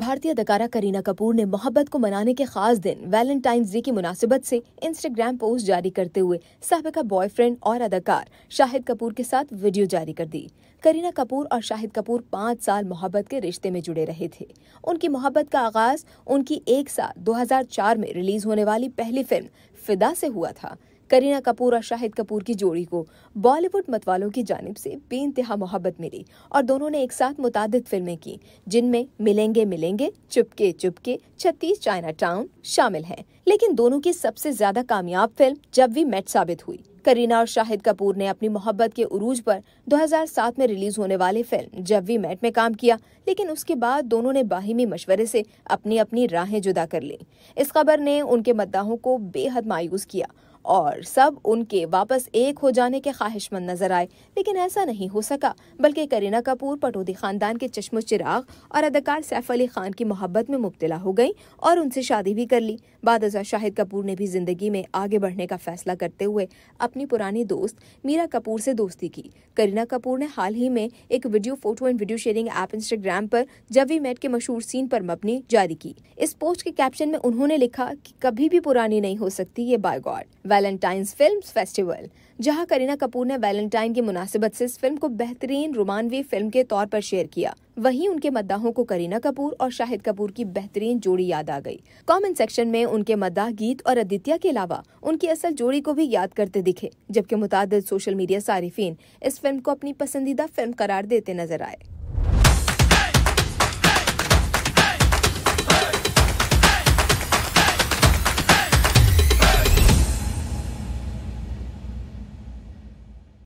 भारतीय अदाकारा करीना कपूर ने मोहब्बत को मनाने के खास दिन वैलेंटाइन डे की मुनासिबत से इंस्टाग्राम पोस्ट जारी करते हुए सबका बॉयफ्रेंड और अदाकार शाहिद कपूर के साथ वीडियो जारी कर दी करीना कपूर और शाहिद कपूर पाँच साल मोहब्बत के रिश्ते में जुड़े रहे थे उनकी मोहब्बत का आगाज उनकी एक साल 2004 में रिलीज होने वाली पहली फिल्म फिदा से हुआ था करीना कपूर और शाहिद कपूर की जोड़ी को बॉलीवुड मतवालों की जानब से बेानतहा मोहब्बत मिली और दोनों ने एक साथ मुतद फिल्में की जिनमें मिलेंगे मिलेंगे चुपके चुपके छत्तीस चाइना टाउन शामिल हैं लेकिन दोनों की सबसे ज्यादा कामयाब फिल्म जब भी मेट साबित हुई करीना और शाहिद कपूर ने अपनी मोहब्बत के उरूज पर 2007 में रिलीज होने वाली फिल्म जब वी मैट में काम किया लेकिन उसके बाद दोनों ने बाहिमी मशवरे से अपनी अपनी राहें जुदा कर ली इस खबर ने उनके मद्दाहों को बेहद मायूस किया और सब उनके वापस एक हो जाने के ख्वाहिशमंद नजर आए लेकिन ऐसा नहीं हो सका बल्कि करीना कपूर पटोदी खानदान के चश्मो चिराग और अदाकार सैफ अली खान की मोहब्बत में मुब्तला हो गई और उनसे शादी भी कर ली बाद शाहिद कपूर ने भी जिंदगी में आगे बढ़ने का फैसला करते हुए अपनी पुरानी दोस्त मीरा कपूर से दोस्ती की करीना कपूर ने हाल ही में एक video photo and video sharing app Instagram पर जब वी मेट के मशहूर सीन पर मबनी जारी की इस पोस्ट के कैप्शन में उन्होंने लिखा कि कभी भी पुरानी नहीं हो सकती ये by God Valentine's film festival जहां करीना कपूर ने वैलेंटाइन की मुनासिबत से इस फिल्म को बेहतरीन रोमानवी फिल्म के तौर पर शेयर किया वहीं उनके मद्दाहों को करीना कपूर और शाहिद कपूर की बेहतरीन जोड़ी याद आ गई कमेंट सेक्शन में उनके मद्दाह गीत और आदित्य के अलावा उनकी असल जोड़ी को भी याद करते दिखे जबकि मुताद सोशल मीडिया सारिफिन इस फिल्म को अपनी पसंदीदा फिल्म करार देते नजर आए